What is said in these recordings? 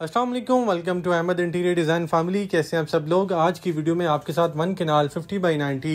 Aslam welcome to Ahmed interior design family कैसे हैं आप सब लोग आज की वीडियो में आपके साथ वन किनाल 50 by 90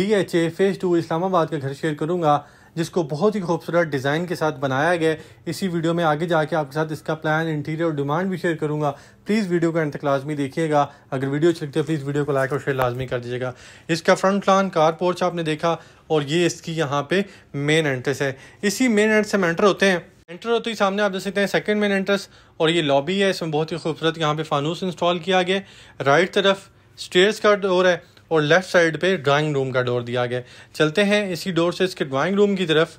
D H A phase two Islamabad का घर शेयर करूंगा जिसको बहुत ही खूबसूरत डिज़ाइन के साथ बनाया गया इसी वीडियो में आगे जाके आपके साथ इसका प्लान इंटीरियर और डिमांड भी शेयर करूँगा प्लीज़ वीडियो का अंत लाजमी देखिएगा अगर वीडियो अच्छी लगती है प्लीज़ वीडियो को लाइक और शेयर लाजमी कर दीजिएगा इसका फ्रंट प्लान कार पोर्च आपने देखा और ये इसकी यहाँ पर मेन एंट्रेस है इसी मेन एंट्रेस में एंटर होते हैं एंटर होते ही सामने आप देख सकते हैं सेकंड मेन एंट्रेंस और ये लॉबी है इसमें बहुत ही खूबसूरत यहाँ पे फानूस इंस्टॉल किया गया राइट तरफ स्टेयर्स का डोर है और लेफ्ट साइड पे ड्राइंग रूम का डोर दिया गया चलते हैं इसी डोर से इसके ड्राइंग रूम की तरफ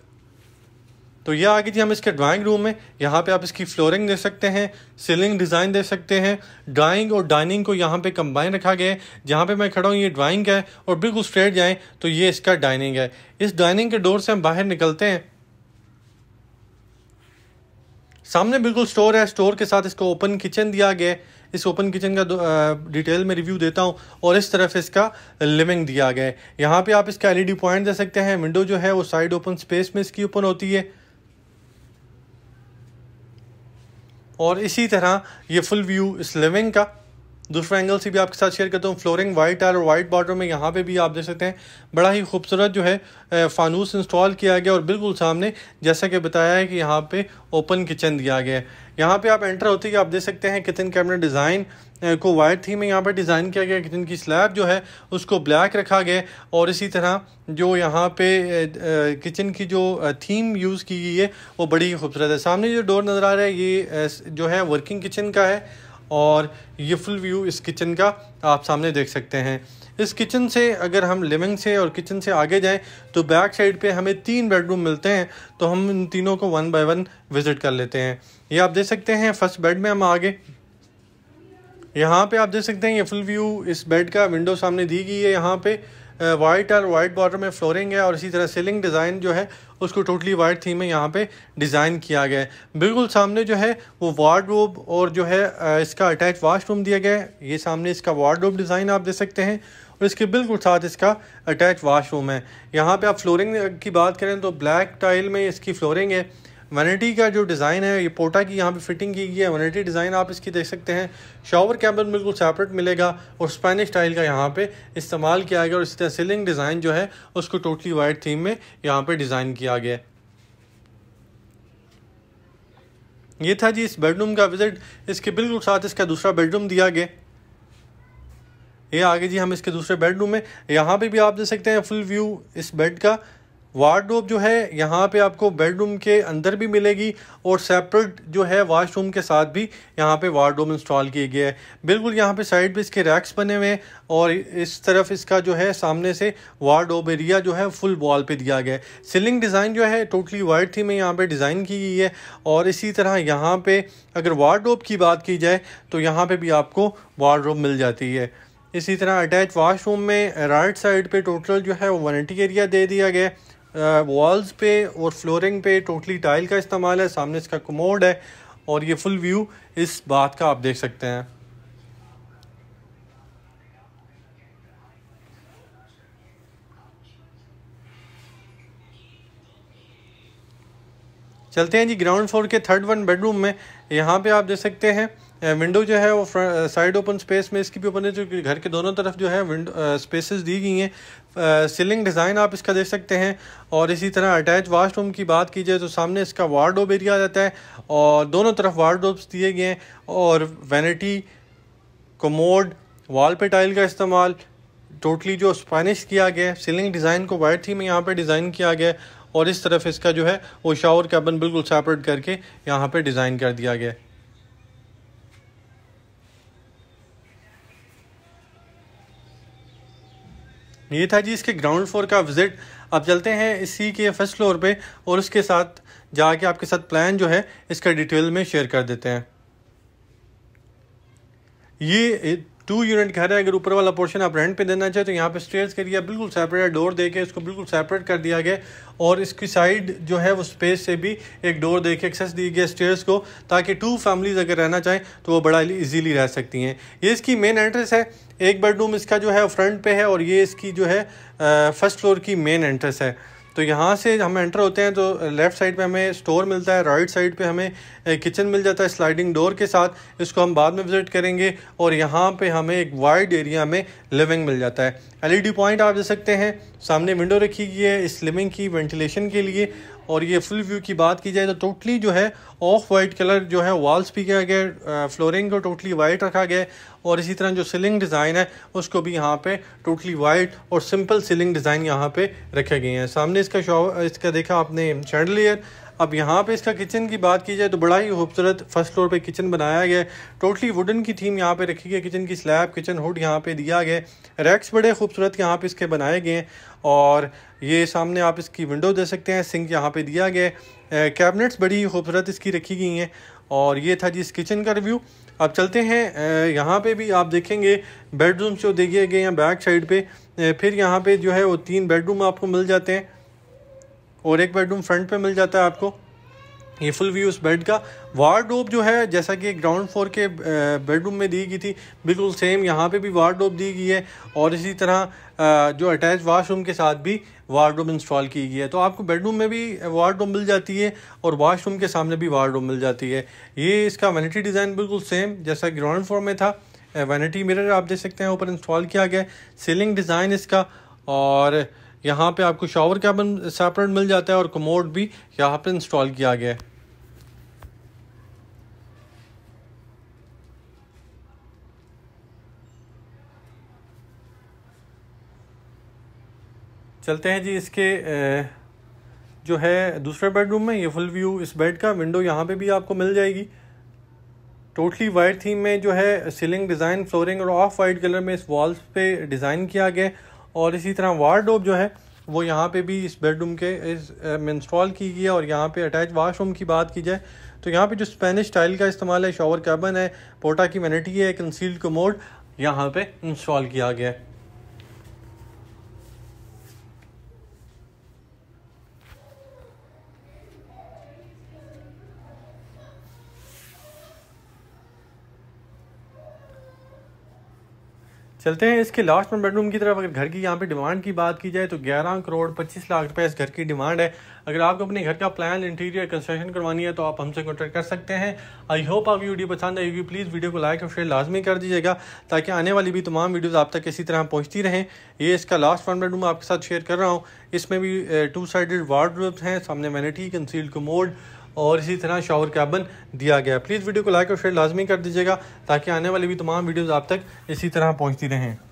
तो ये आ गई थी हम इसके ड्राइंग रूम में यहाँ पे आप इसकी फ्लोरिंग देख सकते हैं सीलिंग डिज़ाइन देख सकते हैं ड्राइंग और डाइनिंग को यहाँ पे कंबाइन रखा गया है जहाँ पे मैं खड़ा हूँ ये ड्राइंग है और बिल्कुल स्ट्रेट जाएँ तो ये इसका डाइनिंग है इस डाइनिंग के डोर से हम बाहर निकलते हैं सामने बिल्कुल स्टोर है स्टोर के साथ इसको ओपन किचन दिया गया है इस ओपन किचन का डिटेल में रिव्यू देता हूं और इस तरफ इसका लिविंग दिया गया है यहाँ पे आप इसका एलईडी पॉइंट दे सकते हैं विंडो जो है वो साइड ओपन स्पेस में इसकी ओपन होती है और इसी तरह ये फुल व्यू इस लिविंग का दूसरा एंगल से भी आपके साथ शेयर करता हूँ फ्लोरिंग वाइट और वाइट बॉर्डर में यहाँ पे भी आप देख सकते हैं बड़ा ही खूबसूरत जो है फानूस इंस्टॉल किया गया और बिल्कुल सामने जैसा कि बताया है कि यहाँ पे ओपन किचन दिया गया है यहाँ पे आप एंटर होते ही आप देख सकते हैं किचन कैबिनेट डिज़ाइन को वाइट थीम में यहाँ पर डिज़ाइन किया गया किचन की स्लैब जो है उसको ब्लैक रखा गया और इसी तरह जो यहाँ पे किचन की जो थीम यूज़ की गई है वो बड़ी ही खूबसूरत है सामने जो डोर नज़र आ रहा है ये जो है वर्किंग किचन का है और ये फुल व्यू इस किचन का आप सामने देख सकते हैं इस किचन से अगर हम लिविंग से और किचन से आगे जाएं तो बैक साइड पे हमें तीन बेडरूम मिलते हैं तो हम इन तीनों को वन बाय वन विज़िट कर लेते हैं ये आप देख सकते हैं फर्स्ट बेड में हम आगे यहाँ पे आप देख सकते हैं ये फुल व्यू इस बेड का विंडो सामने दी गई है यहाँ पे वाइट और वाइट बॉर्डर में फ्लोरिंग है और इसी तरह सीलिंग डिज़ाइन जो है उसको टोटली वाइट थीम में यहाँ पे डिज़ाइन किया गया है बिल्कुल सामने जो है वो वार्डरोब और जो है इसका अटैच वाशरूम दिया गया है ये सामने इसका वार्डरोब डिज़ाइन आप दे सकते हैं और इसके बिल्कुल साथ इसका अटैच वाशरूम है यहाँ पर आप फ्लोरिंग की बात करें तो ब्लैक टाइल में इसकी फ्लोरिंग है वनिटी का जो डिज़ाइन है ये पोटा की यहाँ पे फिटिंग की गई है वनिटी डिज़ाइन आप इसकी देख सकते हैं शॉवर कैबिन बिल्कुल सेपरेट मिलेगा और स्पेनिश स्टाइल का यहाँ पे इस्तेमाल किया गया और इस तरह सीलिंग डिज़ाइन जो है उसको टोटली वाइट थीम में यहाँ पे डिज़ाइन किया गया ये था जी इस बेडरूम का विजिट इसके बिल्कुल साथ इसका दूसरा बेडरूम दिया गया ये आगे जी हम इसके दूसरे बेडरूम में यहाँ पर भी आप देख सकते हैं फुल व्यू इस बेड का वार्डरोब जो है यहाँ पे आपको बेडरूम के अंदर भी मिलेगी और सेपरेट जो है वॉशरूम के साथ भी यहाँ पे वार्डरोब इंस्टॉल किए गए हैं बिल्कुल यहाँ पे साइड पे इसके रैक्स बने हुए हैं और इस तरफ इसका जो है सामने से वार्डरोब एरिया जो है फुल वॉल पे दिया गया है सीलिंग डिज़ाइन जो है टोटली वाइट थी में यहाँ पर डिज़ाइन की गई है और इसी तरह यहाँ पर अगर वार्डरोब की बात की जाए तो यहाँ पर भी आपको वार्डरोब मिल जाती है इसी तरह अटैच वाशरूम में राइट साइड पर टोटल जो है वो एरिया दे दिया गया है वॉल्स पे और फ्लोरिंग पे टोटली टाइल का इस्तेमाल है सामने इसका कमोड है और ये फुल व्यू इस बात का आप देख सकते हैं चलते हैं जी ग्राउंड फ्लोर के थर्ड वन बेडरूम में यहाँ पे आप देख सकते हैं विंडो जो है वो साइड ओपन स्पेस में इसकी भी ओपन है जो घर के दोनों तरफ जो है विंडो स्पेसेस uh, दी गई हैं सीलिंग uh, डिज़ाइन आप इसका देख सकते हैं और इसी तरह अटैच वाशरूम की बात की जाए तो सामने इसका वार्डोब एरिया आ जाता है और दोनों तरफ वार्डोब्स दिए गए हैं और वैनिटी कमोड वॉल पे टाइल का इस्तेमाल टोटली जो स्पेनिश किया गया है सीलिंग डिज़ाइन को वाइट थी में यहाँ पर डिज़ाइन किया गया और इस तरफ इसका जो है वो शावर कैबन बिल्कुल सेपरेट करके यहाँ पर डिज़ाइन कर दिया गया है ये था जी इसके ग्राउंड फ्लोर का विजिट अब चलते हैं इसी के फर्स्ट फ्लोर पे और उसके साथ जाके आपके साथ प्लान जो है इसका डिटेल में शेयर कर देते हैं ये टू यूनिट घर है अगर ऊपर वाला पोर्शन आप रेंट पे देना चाहे तो यहाँ पे स्टेयर्स के लिए बिल्कुल सेपरेट डोर दे के इसको बिल्कुल सेपरेट कर दिया गया और इसकी साइड जो है वो स्पेस से भी एक डोर दे के एक्सेस दी गई स्टेयर्स को ताकि टू फैमिलीज़ अगर रहना चाहें तो वो बड़ा ईजीली रह सकती हैं ये इसकी मेन एंट्रेस है एक बेडरूम इसका जो है फ्रंट पे है और ये इसकी जो है फर्स्ट फ्लोर की मेन एंट्रेस है तो यहाँ से हम एंटर होते हैं तो लेफ़्ट साइड पे हमें स्टोर मिलता है राइट साइड पे हमें किचन मिल जाता है स्लाइडिंग डोर के साथ इसको हम बाद में विज़िट करेंगे और यहाँ पे हमें एक वाइड एरिया में लिविंग मिल जाता है एलईडी पॉइंट आप दे सकते हैं सामने विंडो रखी गई है इस लिविंग की वेंटिलेशन के लिए और ये फुल व्यू की बात की जाए तो टोटली जो है ऑफ वाइट कलर जो है वॉल्स भी किया गया फ्लोरिंग को टोटली वाइट रखा गया और इसी तरह जो सीलिंग डिज़ाइन है उसको भी यहाँ पे टोटली वाइट और सिंपल सीलिंग डिज़ाइन यहाँ पे रखे गए हैं सामने इसका शॉ इसका देखा आपने चैंडलियर अब यहाँ पे इसका किचन की बात की जाए तो बड़ा ही खूबसूरत फर्स्ट फ्लोर पे किचन बनाया गया टोटली वुडन की थीम यहाँ पे रखी गई किचन की स्लैब किचन हुड यहाँ पे दिया गया रैक्स बड़े खूबसूरत यहाँ पे इसके बनाए गए हैं और ये सामने आप इसकी विंडो दे सकते हैं सिंक यहाँ पे दिया गया है कैबिनेट्स बड़ी ही खूबसूरत इसकी रखी गई हैं और ये था जी इस किचन का रिव्यू अब चलते हैं यहाँ पे भी आप देखेंगे बेडरूम्स जो देखिए गए हैं बैक साइड पे फिर यहाँ पे जो है वो तीन बेडरूम आपको मिल जाते हैं और एक बेडरूम फ्रंट पे मिल जाता है आपको ये फुल व्यू उस बेड का वार्डरोब जो है जैसा कि ग्राउंड फ्लोर के बेडरूम में दी गई थी बिल्कुल सेम यहाँ पे भी वार्डरोब दी गई है और इसी तरह जो अटैच वाशरूम के साथ भी वार्डरोब इंस्टॉल की गई है तो आपको बेडरूम में भी वार्डरोब मिल जाती है और वाशरूम के सामने भी वार्डरोब मिल जाती है ये इसका वैनिटी डिज़ाइन बिल्कुल सेम जैसा ग्राउंड फ्लोर में था वैनिटी मिररर आप देख सकते हैं ऊपर इंस्टॉल किया गया सीलिंग डिज़ाइन इसका और यहाँ पे आपको शॉवर कैबिन सेपरेट मिल जाता है और कमोड भी यहाँ पे इंस्टॉल किया गया है चलते हैं जी इसके जो है दूसरे बेडरूम में ये फुल व्यू इस बेड का विंडो यहाँ पे भी आपको मिल जाएगी टोटली वाइट थीम में जो है सीलिंग डिज़ाइन फ्लोरिंग और ऑफ वाइट कलर में इस वॉल्स पे डिज़ाइन किया गया और इसी तरह वार्डरोब जो है वो यहाँ पे भी इस बेडरूम के इस में इंस्टॉल की गई है और यहाँ पे अटैच वाशरूम की बात की जाए तो यहाँ पे जो स्पेनिश स्टाइल का इस्तेमाल है शॉवर कैबन है पोटा की मैनिटी है कंसील्ड कमोड यहाँ पे इंस्टॉल किया गया है चलते हैं इसके लास्ट में बेडरूम की तरफ अगर घर की यहाँ पे डिमांड की बात की जाए तो 11 करोड़ 25 लाख रुपए इस घर की डिमांड है अगर आपको अपने घर का प्लान इंटीरियर कंस्ट्रक्शन करवानी है तो आप हमसे कॉन्टैक्ट कर सकते हैं आई होप आप वीडियो पसंद आएगी प्लीज़ वीडियो को लाइक और शेयर लाजमी कर दीजिएगा ताकि आने वाली भी तमाम वीडियोज़ आप तक इसी तरह पहुँचती रहें ये इसका लास्ट वन बेडरूम आपके साथ शेयर कर रहा हूँ इसमें भी टू साइड वार्ड हैं सामने मैनिटी कंसील्ड कमोड और इसी तरह शावर कैबन दिया गया प्लीज़ वीडियो को लाइक और शेयर लाजमी कर दीजिएगा ताकि आने वाली भी तमाम वीडियोज़ आप तक इसी तरह पहुँचती रहें